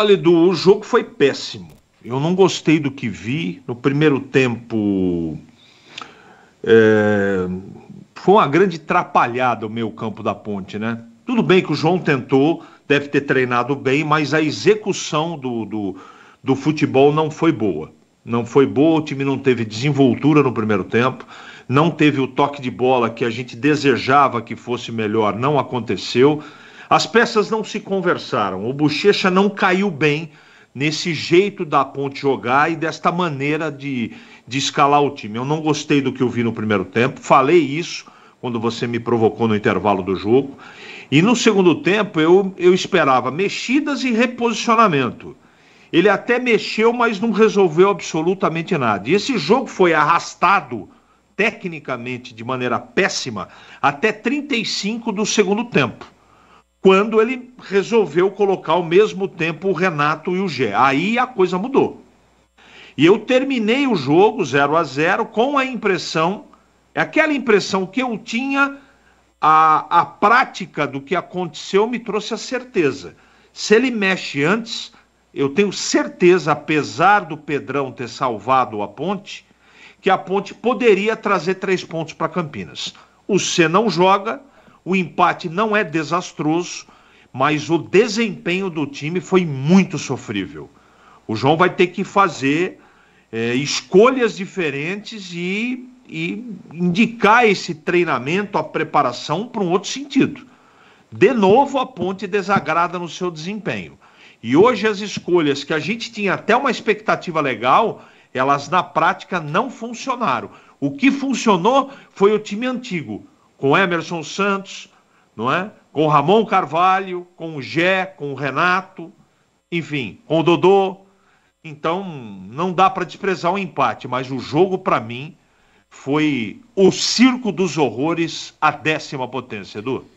Olha, Edu, o jogo foi péssimo. Eu não gostei do que vi. No primeiro tempo. É... Foi uma grande trapalhada o meio campo da ponte, né? Tudo bem que o João tentou, deve ter treinado bem, mas a execução do, do, do futebol não foi boa. Não foi boa, o time não teve desenvoltura no primeiro tempo, não teve o toque de bola que a gente desejava que fosse melhor, não aconteceu. As peças não se conversaram. O Bochecha não caiu bem nesse jeito da ponte jogar e desta maneira de, de escalar o time. Eu não gostei do que eu vi no primeiro tempo, falei isso quando você me provocou no intervalo do jogo. E no segundo tempo eu, eu esperava mexidas e reposicionamento. Ele até mexeu, mas não resolveu absolutamente nada. E esse jogo foi arrastado tecnicamente de maneira péssima até 35 do segundo tempo quando ele resolveu colocar ao mesmo tempo o Renato e o Gé. Aí a coisa mudou. E eu terminei o jogo 0 a 0 com a impressão, aquela impressão que eu tinha, a, a prática do que aconteceu me trouxe a certeza. Se ele mexe antes, eu tenho certeza, apesar do Pedrão ter salvado a ponte, que a ponte poderia trazer três pontos para Campinas. O C não joga, o empate não é desastroso, mas o desempenho do time foi muito sofrível. O João vai ter que fazer é, escolhas diferentes e, e indicar esse treinamento, a preparação para um outro sentido. De novo, a ponte desagrada no seu desempenho. E hoje as escolhas que a gente tinha até uma expectativa legal, elas na prática não funcionaram. O que funcionou foi o time antigo, com Emerson Santos, não é? com Ramon Carvalho, com o Gé, com o Renato, enfim, com o Dodô. Então, não dá para desprezar o empate, mas o jogo, para mim, foi o circo dos horrores à décima potência, Edu.